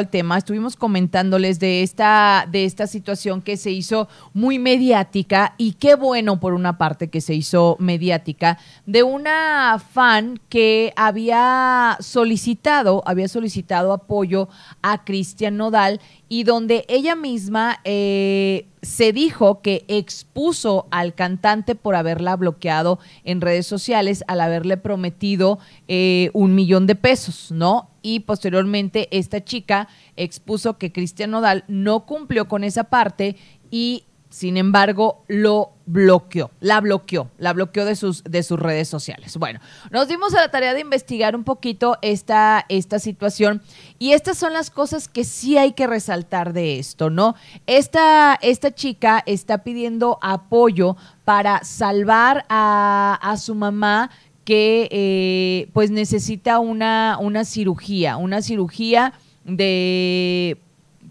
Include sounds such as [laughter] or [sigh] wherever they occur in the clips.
el tema, estuvimos comentándoles de esta, de esta situación que se hizo muy mediática y qué bueno por una parte que se hizo mediática, de una fan que había solicitado, había solicitado apoyo a Cristian Nodal y donde ella misma eh, se dijo que expuso al cantante por haberla bloqueado en redes sociales al haberle prometido eh, un millón de pesos, ¿no? y posteriormente esta chica expuso que Cristian Nodal no cumplió con esa parte y sin embargo, lo bloqueó, la bloqueó, la bloqueó de sus, de sus redes sociales. Bueno, nos dimos a la tarea de investigar un poquito esta, esta situación y estas son las cosas que sí hay que resaltar de esto, ¿no? Esta, esta chica está pidiendo apoyo para salvar a, a su mamá que eh, pues necesita una, una cirugía, una cirugía de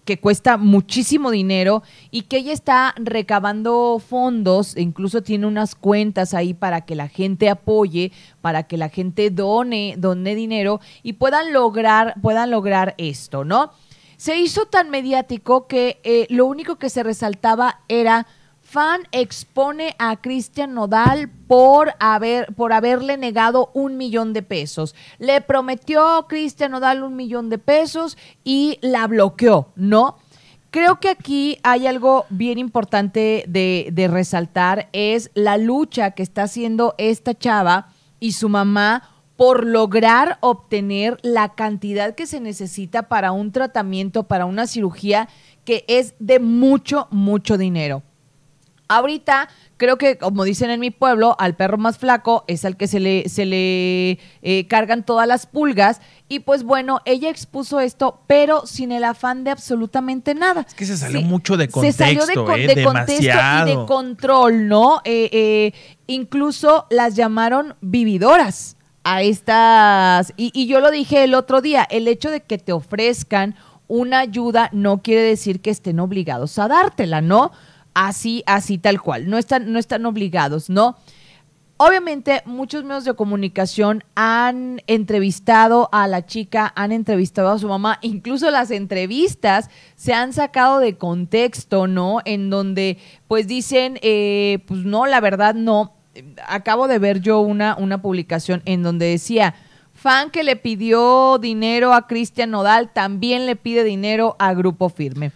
que cuesta muchísimo dinero y que ella está recabando fondos, incluso tiene unas cuentas ahí para que la gente apoye, para que la gente done, dinero y puedan lograr, puedan lograr esto, ¿no? Se hizo tan mediático que eh, lo único que se resaltaba era fan expone a Cristian Nodal por, haber, por haberle negado un millón de pesos. Le prometió Cristian Nodal un millón de pesos y la bloqueó, ¿no? Creo que aquí hay algo bien importante de, de resaltar, es la lucha que está haciendo esta chava y su mamá por lograr obtener la cantidad que se necesita para un tratamiento, para una cirugía que es de mucho, mucho dinero. Ahorita creo que, como dicen en mi pueblo, al perro más flaco es al que se le, se le eh, cargan todas las pulgas. Y pues bueno, ella expuso esto, pero sin el afán de absolutamente nada. Es que se salió mucho de contexto. Se salió de, contexto eh, y de control, ¿no? Eh, incluso las llamaron vividoras a estas. Y, y yo lo dije el otro día, el hecho de que te ofrezcan una ayuda no quiere decir que estén obligados a dártela, ¿no? así, así tal cual. No están, no están obligados, ¿no? Obviamente muchos medios de comunicación han entrevistado a la chica, han entrevistado a su mamá, incluso las entrevistas se han sacado de contexto, ¿no? En donde pues dicen, eh, pues no, la verdad no. Acabo de ver yo una, una publicación en donde decía, fan que le pidió dinero a Cristian Nodal, también le pide dinero a Grupo Firme.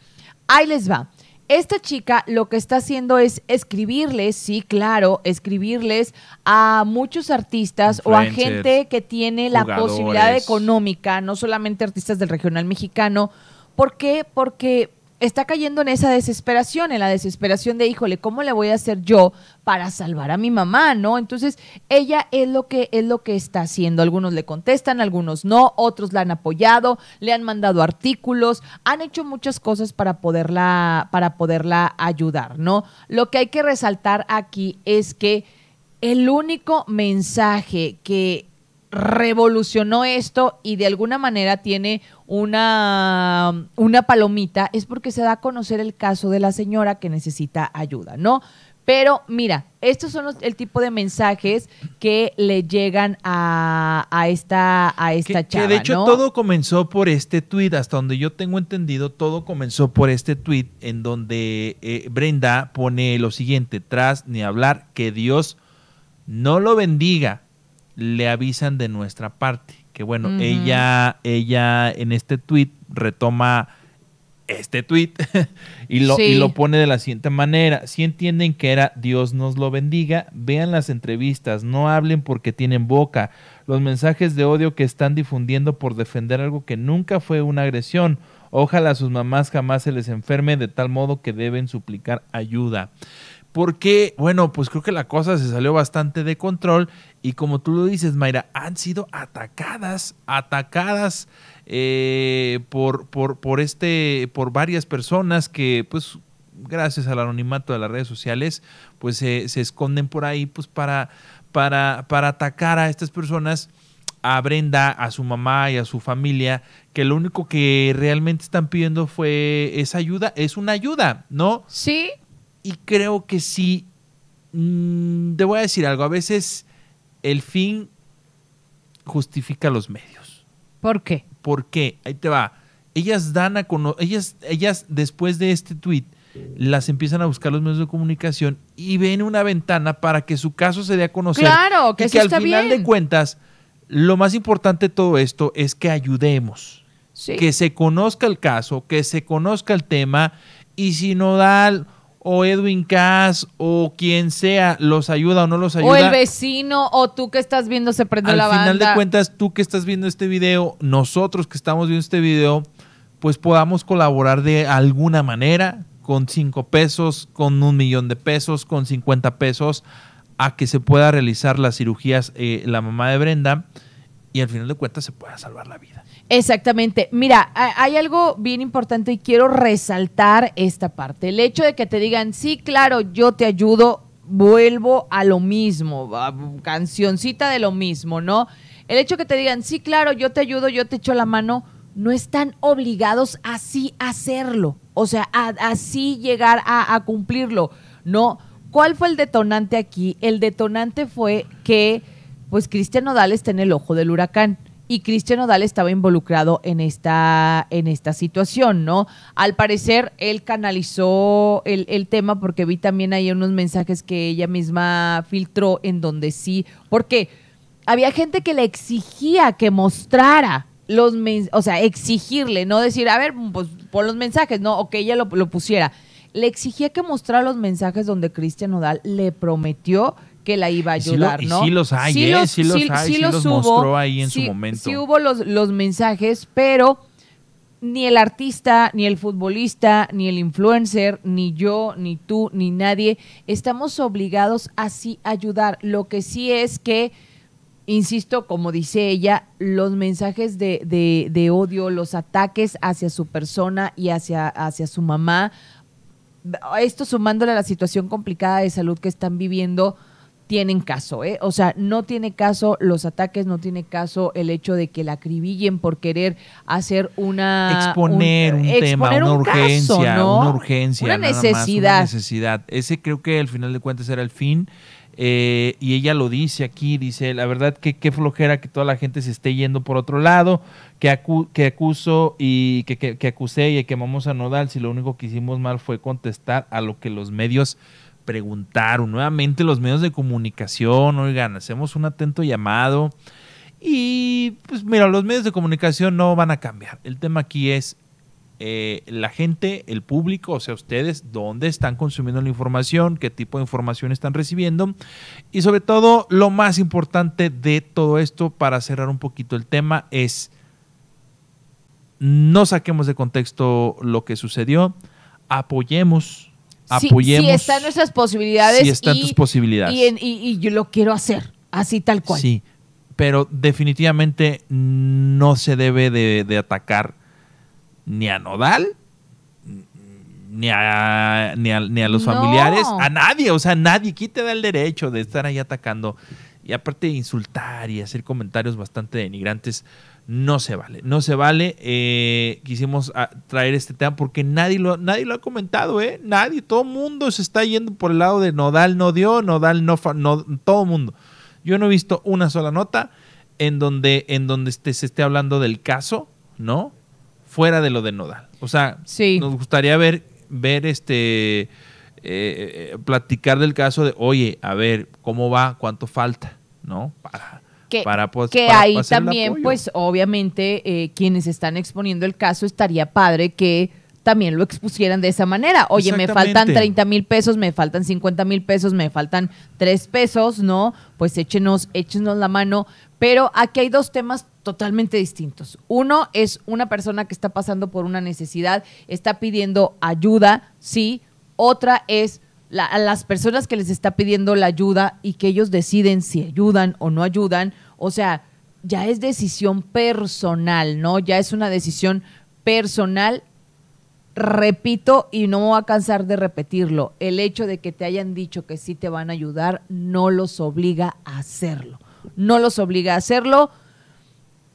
Ahí les va. Esta chica lo que está haciendo es escribirles, sí, claro, escribirles a muchos artistas o a gente que tiene la posibilidad económica, no solamente artistas del regional mexicano. ¿Por qué? Porque está cayendo en esa desesperación, en la desesperación de, híjole, ¿cómo le voy a hacer yo para salvar a mi mamá, no? Entonces, ella es lo que es lo que está haciendo. Algunos le contestan, algunos no, otros la han apoyado, le han mandado artículos, han hecho muchas cosas para poderla para poderla ayudar, ¿no? Lo que hay que resaltar aquí es que el único mensaje que revolucionó esto y de alguna manera tiene una, una palomita, es porque se da a conocer el caso de la señora que necesita ayuda, ¿no? Pero mira, estos son el tipo de mensajes que le llegan a, esta, a esta que, de hecho todo comenzó por este tuit, hasta donde yo tengo entendido, todo comenzó por este tuit en donde eh, Brenda pone lo siguiente: tras ni hablar, que Dios no lo bendiga le avisan de nuestra parte. Que bueno, ella, ella en este tweet retoma este tweet [laughs] y, lo, y lo pone de la siguiente manera. Si entienden que era Dios nos lo bendiga, vean las entrevistas, no hablen porque tienen boca. Los mensajes de odio que están difundiendo por defender algo que nunca fue una agresión. Ojalá sus mamás jamás se les enferme de tal modo que deben suplicar ayuda porque, bueno, pues creo que la cosa se salió bastante de control y como tú lo dices, Mayra, han sido atacadas, atacadas eh, por, por, por, este, por varias personas que, pues, gracias al anonimato de las redes sociales, pues se esconden por ahí, pues, para, para, para atacar a estas personas a Brenda, a su mamá y a su familia, que lo único que realmente están pidiendo fue esa ayuda, es una ayuda, ¿no? Sí, y creo que sí, mm, te voy a decir algo, a veces el fin justifica los medios. ¿Por qué? ¿Por qué? Ahí te va. Ellas dan a ellas, ellas después de este tweet las empiezan a buscar los medios de comunicación y ven una ventana para que su caso se dé a conocer. Claro, que, y al final de cuentas, lo más importante de todo esto es que ayudemos. Que se conozca el caso, que se conozca el tema y si no da o Edwin Cass o quien sea los ayuda o no los ayuda. O el vecino o tú que estás viendo se prende la banda. Al final de cuentas, tú que estás viendo este video, nosotros que estamos viendo este video, pues podamos colaborar de alguna manera con cinco pesos, con un millón de pesos, con 50 pesos, a que se pueda realizar las cirugías eh, la mamá de Brenda y al final de cuentas se pueda salvar la vida. Exactamente. Mira, hay algo bien importante y quiero resaltar esta parte. El hecho de que te digan, sí, claro, yo te ayudo, vuelvo a lo mismo, cancioncita de lo mismo, ¿no? El hecho de que te digan, sí, claro, yo te ayudo, yo te echo la mano, no están obligados así hacerlo, o sea, a, así llegar a, cumplirlo, ¿no? ¿Cuál fue el detonante aquí? El detonante fue que, pues, Cristian Nodal está en el ojo del huracán y Cristian Odal estaba involucrado en esta, en esta situación, ¿no? Al parecer, él canalizó el, tema porque vi también ahí unos mensajes que ella misma filtró en donde sí, porque había gente que le exigía que mostrara los mensajes, o sea, exigirle, no decir, a ver, pues pon los mensajes, no, o que ella lo, lo pusiera. Le exigía que mostrara los mensajes donde Cristian Odal le prometió que la iba a ayudar, ¿no? sí los hay, sí, ¿eh? los, hay, sí, los, mostró ahí en su momento. Sí hubo los, los mensajes, pero ni el artista, ni el futbolista, ni el influencer, ni yo, ni tú, ni nadie, estamos obligados a sí ayudar. Lo que sí es que, insisto, como dice ella, los mensajes de, de, de odio, los ataques hacia su persona y hacia, hacia su mamá, esto sumándole a la situación complicada de salud que están viviendo, tienen caso, ¿eh? O sea, no tiene caso los ataques, no tiene caso el hecho de que la acribillen por querer hacer una... Exponer un, tema, una, urgencia, una urgencia, una necesidad. una necesidad. Ese creo que al final de cuentas era el fin. Eh, y ella lo dice aquí, dice, la verdad que qué flojera que toda la gente se esté yendo por otro lado, que, acu que acuso y que, que, acusé y quemamos a Nodal si lo único que hicimos mal fue contestar a lo que los medios preguntaron nuevamente los medios de comunicación, oigan, hacemos un atento llamado. Y pues mira, los medios de comunicación no van a cambiar. El tema aquí es eh, la gente, el público, o sea, ustedes, dónde están consumiendo la información, qué tipo de información están recibiendo y sobre todo lo más importante de todo esto para cerrar un poquito el tema es no saquemos de contexto lo que sucedió, apoyemos apoyemos. Si, están nuestras posibilidades. Si están y, tus posibilidades. Y, yo lo quiero hacer, así tal cual. Sí, pero definitivamente no se debe de, atacar ni a Nodal, ni a, ni a, los familiares, a nadie, o sea, nadie. ¿Quién te da el derecho de estar ahí atacando? Y aparte de insultar y hacer comentarios bastante denigrantes, no se vale, no se vale. Eh, quisimos ah, traer este tema porque nadie lo, nadie lo ha comentado, ¿eh? Nadie, todo el mundo se está yendo por el lado de Nodal no dio, Nodal no, no todo el mundo. Yo no he visto una sola nota en donde, en donde este, se esté hablando del caso, ¿no? Fuera de lo de Nodal. O sea, nos gustaría ver, ver este, eh, eh, platicar del caso de, oye, a ver, ¿cómo va? ¿Cuánto falta? ¿No? Para que, ahí también pues obviamente eh, quienes están exponiendo el caso estaría padre que también lo expusieran de esa manera. Oye, me faltan 30 mil pesos, me faltan 50 mil pesos, me faltan 3 pesos, ¿no? Pues échenos, échenos la mano. Pero aquí hay dos temas totalmente distintos. Uno es una persona que está pasando por una necesidad, está pidiendo ayuda, sí. Otra es a las personas que les está pidiendo la ayuda y que ellos deciden si ayudan o no ayudan. O sea, ya es decisión personal, ¿no? Ya es una decisión personal. Repito y no voy a cansar de repetirlo, el hecho de que te hayan dicho que sí te van a ayudar no los obliga a hacerlo. No los obliga a hacerlo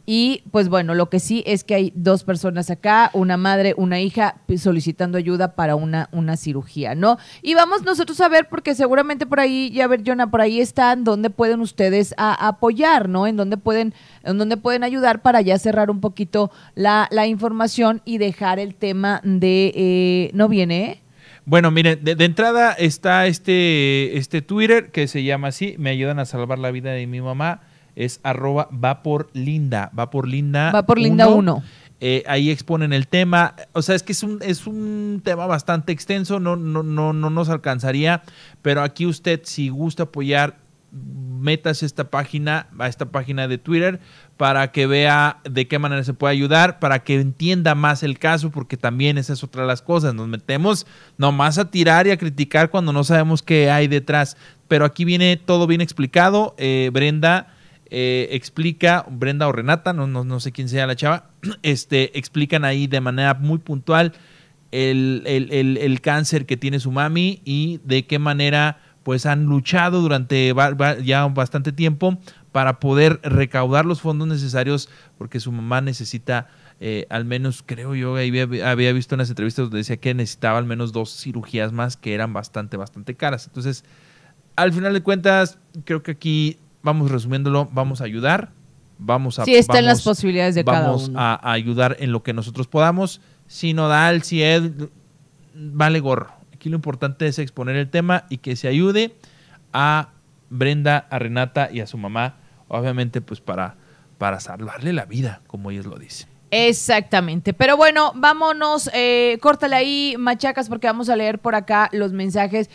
y pues bueno, lo que sí es que hay dos personas acá, una madre, una hija, pues, solicitando ayuda para una, una cirugía, ¿no? Y vamos nosotros a ver, porque seguramente por ahí, ya ver, Jonah, por ahí están, ¿dónde pueden ustedes apoyar, ¿no? En dónde pueden, en pueden ayudar para ya cerrar un poquito la, información y dejar el tema de eh, no viene, eh? Bueno, miren, de, de, entrada está este, este Twitter que se llama así, me ayudan a salvar la vida de mi mamá es arroba vaporlinda, vaporlinda. por 1. uno eh, ahí exponen el tema. O sea, es que es un, es un tema bastante extenso, no, no, no, no nos alcanzaría, pero aquí usted, si gusta apoyar, metas esta página, a esta página de Twitter, para que vea de qué manera se puede ayudar, para que entienda más el caso, porque también esa es otra de las cosas. Nos metemos nomás a tirar y a criticar cuando no sabemos qué hay detrás. Pero aquí viene todo bien explicado. Eh, Brenda eh, explica, Brenda o Renata, no, no, sé quién sea la chava, [clears throat] este, explican ahí de manera muy puntual el, el, cáncer que tiene su mami y de qué manera pues han luchado durante ya bastante tiempo para poder recaudar los fondos necesarios porque su mamá necesita eh, al menos creo yo había, había visto en las entrevistas donde decía que necesitaba al menos dos cirugías más que eran bastante bastante caras entonces al final de cuentas creo que aquí vamos resumiéndolo, vamos a ayudar, vamos a... están las posibilidades de Vamos a ayudar en lo que nosotros podamos. Si no da si Ed, vale gorro. Aquí lo importante es exponer el tema y que se ayude a Brenda, a Renata y a su mamá, obviamente pues para, para salvarle la vida, como ellos lo dicen. Exactamente. Pero bueno, vámonos, eh, córtale ahí, machacas, porque vamos a leer por acá los mensajes.